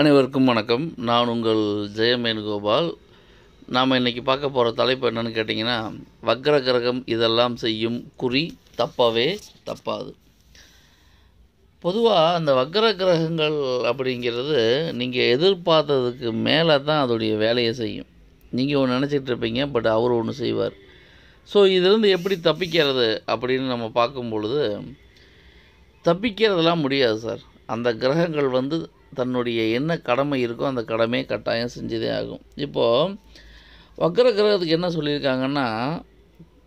அனைவருக்கும் வணக்கம் நான் உங்கள் ஜெயமேன் கோபால் நாம் இன்றைக்கி பார்க்க போகிற தலைப்பு என்னென்னு கேட்டிங்கன்னா வக்ர கிரகம் இதெல்லாம் செய்யும் குறி தப்பவே தப்பாது பொதுவாக அந்த வக்ர கிரகங்கள் அப்படிங்கிறது நீங்கள் எதிர்பார்த்ததுக்கு மேலே தான் அதோடைய வேலையை செய்யும் நீங்கள் ஒன்று நினச்சிட்டு இருப்பீங்க பட் அவர் ஒன்று செய்வார் ஸோ இதிலேருந்து எப்படி தப்பிக்கிறது அப்படின்னு நம்ம பார்க்கும் பொழுது முடியாது சார் அந்த கிரகங்கள் வந்து தன்னுடைய என்ன கடமை இருக்கோ அந்த கடமையை கட்டாயம் செஞ்சதே ஆகும் இப்போது வக்கர கிரகத்துக்கு என்ன சொல்லியிருக்காங்கன்னா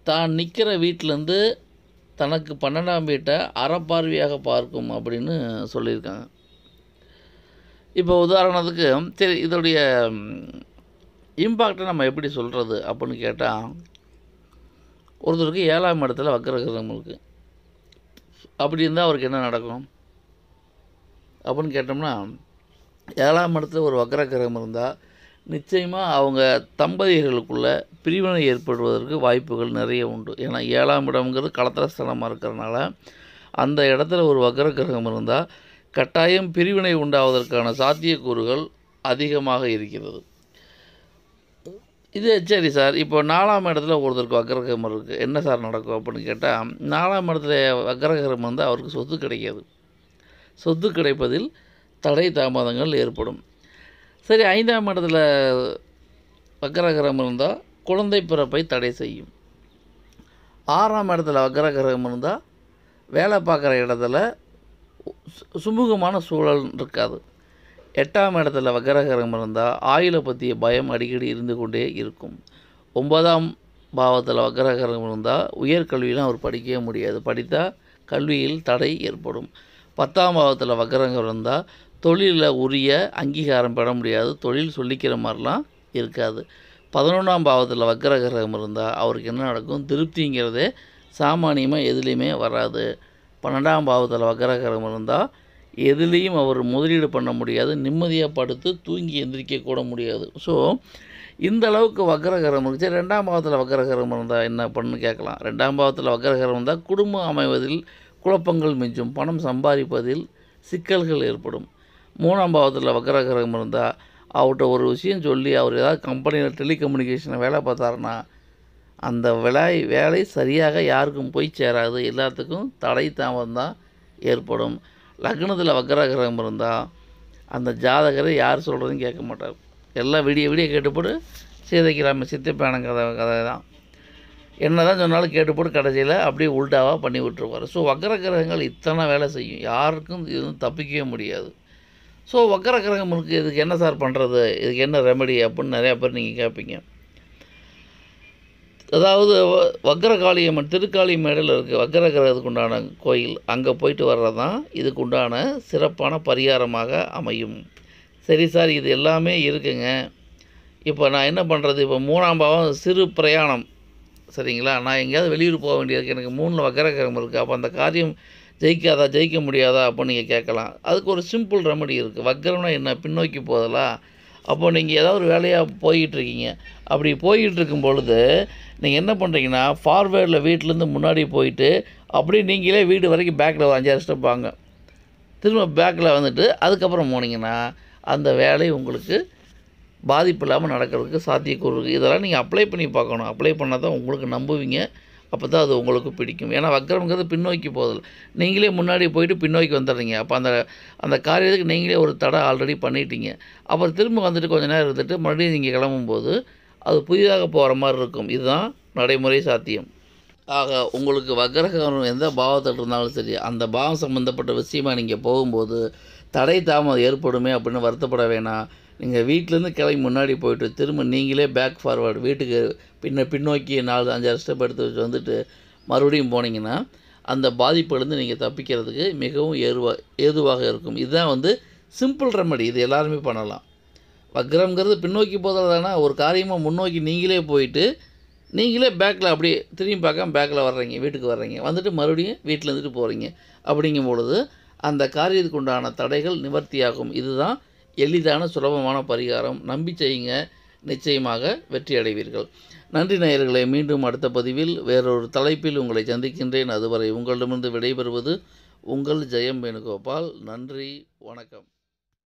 தான் நிற்கிற வீட்டிலேருந்து தனக்கு பன்னெண்டாம் வீட்டை அறப்பார்வையாக பார்க்கும் அப்படின்னு சொல்லியிருக்காங்க இப்போ உதாரணத்துக்கு சரி இதோடைய இம்பாக்டை நம்ம எப்படி சொல்கிறது அப்படின்னு கேட்டால் ஒருத்தருக்கு ஏழாம் இடத்துல வக்கர கிரகம் இருக்குது அப்படி இருந்தால் அவருக்கு என்ன நடக்கும் அப்படின்னு கேட்டோம்னா ஏழாம் இடத்துல ஒரு வக்கர கிரகம் இருந்தால் நிச்சயமாக அவங்க தம்பதியர்களுக்குள்ள பிரிவினை ஏற்படுவதற்கு வாய்ப்புகள் நிறைய உண்டு ஏன்னா ஏழாம் இடம்ங்கிறது களத்திரஸ்தலமாக இருக்கிறனால அந்த இடத்துல ஒரு வக்கர கிரகம் இருந்தால் கட்டாயம் பிரிவினை உண்டாவதற்கான சாத்தியக்கூறுகள் அதிகமாக இருக்கிறது இது சரி சார் இப்போ நாலாம் இடத்துல ஒருத்தருக்கு வக்கரகிரகம் இருக்குது என்ன சார் நடக்கும் அப்படின்னு கேட்டால் நாலாம் இடத்துல வக்கரகிரகம் வந்து அவருக்கு சொத்து கிடைக்காது சொத்து கிடைப்பதில் தடை தாமதங்கள் ஏற்படும் சரி ஐந்தாம் இடத்துல வக்கரகிரகம் இருந்தால் குழந்தை பிறப்பை தடை செய்யும் ஆறாம் இடத்துல வக்கரகிரகம் இருந்தால் வேலை பார்க்குற இடத்துல சுமூகமான சூழல் இருக்காது எட்டாம் இடத்துல வக்கரகிரகம் இருந்தால் ஆயுள பற்றிய பயம் அடிக்கடி இருந்து கொண்டே இருக்கும் ஒன்பதாம் பாவத்தில் வக்கரகிரகம் இருந்தால் உயர்கல்வியெலாம் அவர் படிக்கவே முடியாது படித்தால் கல்வியில் தடை ஏற்படும் பத்தாம் பாவத்தில் வக்கரங்கம் இருந்தால் தொழிலில் உரிய அங்கீகாரம் பெற முடியாது தொழில் சொல்லிக்கிற மாதிரிலாம் இருக்காது பதினொன்றாம் பாவத்தில் வக்கரகிரகம் இருந்தால் அவருக்கு என்ன நடக்கும் திருப்திங்கிறதே சாமானியமாக எதுலேயுமே வராது பன்னெண்டாம் பாவத்தில் வக்கரகிரகம் இருந்தால் எதுலேயும் அவர் முதலீடு பண்ண முடியாது நிம்மதியாக படுத்து தூங்கி எந்திரிக்க கூட முடியாது ஸோ இந்த அளவுக்கு வக்கரகிரகம் இருந்துச்சு ரெண்டாம் பாவத்தில் வக்கரகிரகம் இருந்தால் என்ன பண்ணுன்னு கேட்கலாம் ரெண்டாம் பாவத்தில் வக்கரகிரகம் இருந்தால் குடும்பம் அமைவதில் குழப்பங்கள் மிஞ்சும் பணம் சம்பாதிப்பதில் சிக்கல்கள் ஏற்படும் மூணாம் பாவத்தில் வக்கரகிரகம் இருந்தால் அவர்கிட்ட ஒரு விஷயம் சொல்லி அவர் ஏதாவது கம்பெனியில் டெலிகம்யூனிகேஷனில் வேலை பார்த்தாருன்னா அந்த விலை வேலை சரியாக யாருக்கும் போய் சேராது எல்லாத்துக்கும் தடை தாமதம் தான் ஏற்படும் லக்னத்தில் வக்கரகிரகம் இருந்தால் அந்த ஜாதகரை யார் சொல்கிறதுன்னு கேட்க மாட்டார் எல்லாம் விடிய விடிய கேட்டுப்பட்டு சீதைக்கிழமை ராம கதை கதை தான் என்ன தான் சொன்னாலும் கேட்டு போட்டு கடைசியில் அப்படியே உல்டாவாக பண்ணி விட்டுருவார் ஸோ வக்கர கிரகங்கள் இத்தனை வேலை செய்யும் யாருக்கும் இதுவும் தப்பிக்கவே முடியாது ஸோ வக்கர கிரகம் இருக்குது இதுக்கு என்ன சார் பண்ணுறது இதுக்கு என்ன ரெமெடி அப்படின்னு நிறையா பேர் நீங்கள் கேட்பீங்க அதாவது வக்கரகாளியம்மன் திருக்காளி மேடையில் இருக்குது வக்கர கிரகத்துக்கு உண்டான கோயில் அங்கே போயிட்டு வர்றது தான் இதுக்கு உண்டான சிறப்பான பரிகாரமாக அமையும் சரி சார் இது எல்லாமே இருக்குங்க இப்போ நான் என்ன பண்ணுறது இப்போ மூணாம் பாவம் சிறு பிரயாணம் சரிங்களா நான் எங்கேயாவது வெளியூர் போக வேண்டியது எனக்கு மூணில் வக்கரக்கிரகம் இருக்குது அப்போ அந்த காரியம் ஜெயிக்காதா ஜெயிக்க முடியாதா அப்போ நீங்கள் கேட்கலாம் அதுக்கு ஒரு சிம்பிள் ரெமடி இருக்குது வக்கரம்னா என்ன பின்னோக்கி போதலா அப்போது நீங்கள் ஏதாவது ஒரு வேலையாக போயிட்டுருக்கீங்க அப்படி போய்கிட்டு இருக்கும் பொழுது நீங்கள் என்ன பண்ணுறீங்கன்னா ஃபார்வேர்டில் வீட்டிலேருந்து முன்னாடி போயிட்டு அப்படியே நீங்களே வீடு வரைக்கும் பேக்கில் ஒரு அஞ்சாறு ஸ்டெப் வாங்க திரும்ப பேக்கில் வந்துட்டு அதுக்கப்புறம் போனீங்கன்னா அந்த வேலை உங்களுக்கு பாதிப்பு இல்லாமல் நடக்கிறதுக்கு சாத்தியக்கூறு இருக்குது இதெல்லாம் நீங்கள் அப்ளை பண்ணி பார்க்கணும் அப்ளை பண்ணால் தான் உங்களுக்கு நம்புவீங்க அப்போ தான் அது உங்களுக்கு பிடிக்கும் ஏன்னா வக்கரம்ங்கிறது பின்னோக்கி போதில் நீங்களே முன்னாடி போயிட்டு பின்னோக்கி வந்துடுறீங்க அப்போ அந்த அந்த காரியத்துக்கு நீங்களே ஒரு தடை ஆல்ரெடி பண்ணிட்டீங்க அப்புறம் திரும்ப வந்துட்டு கொஞ்சம் நேரம் இருந்துட்டு மறுபடியும் நீங்கள் கிளம்பும்போது அது புதிதாக போகிற மாதிரி இருக்கும் இதுதான் நடைமுறை சாத்தியம் ஆக உங்களுக்கு வக்கரகம் எந்த பாவத்தில் இருந்தாலும் சரி அந்த பாவம் சம்மந்தப்பட்ட விஷயமாக நீங்கள் போகும்போது தடை தாமதம் ஏற்படுமே அப்படின்னு வருத்தப்பட வேணாம் நீங்கள் வீட்டிலேருந்து கிளம்பி முன்னாடி போயிட்டு திரும்ப நீங்களே பேக் ஃபார்வர்டு வீட்டுக்கு பின்ன பின்னோக்கி நாலு அஞ்சாறு ஸ்டெப் எடுத்து வச்சு வந்துட்டு மறுபடியும் போனீங்கன்னா அந்த பாதிப்புலேருந்து நீங்கள் தப்பிக்கிறதுக்கு மிகவும் ஏதுவா ஏதுவாக இருக்கும் இதுதான் வந்து சிம்பிள் ரெமடி இது எல்லாருமே பண்ணலாம் வக்ரம்ங்கிறது பின்னோக்கி போதில் ஒரு காரியமாக முன்னோக்கி நீங்களே போயிட்டு நீங்களே பேக்கில் அப்படியே திரும்பி பார்க்காம பேக்கில் வர்றீங்க வீட்டுக்கு வர்றீங்க வந்துட்டு மறுபடியும் வீட்டில் இருந்துட்டு போகிறீங்க அப்படிங்கும் பொழுது அந்த காரியத்துக்கு உண்டான தடைகள் நிவர்த்தியாகும் இதுதான் எளிதான சுலபமான பரிகாரம் நம்பி செய்யுங்க நிச்சயமாக வெற்றி அடைவீர்கள் நன்றி நேயர்களை மீண்டும் அடுத்த பதிவில் வேறொரு தலைப்பில் உங்களை சந்திக்கின்றேன் அதுவரை உங்களிடமிருந்து விடைபெறுவது உங்கள் ஜெயம் வேணுகோபால் நன்றி வணக்கம்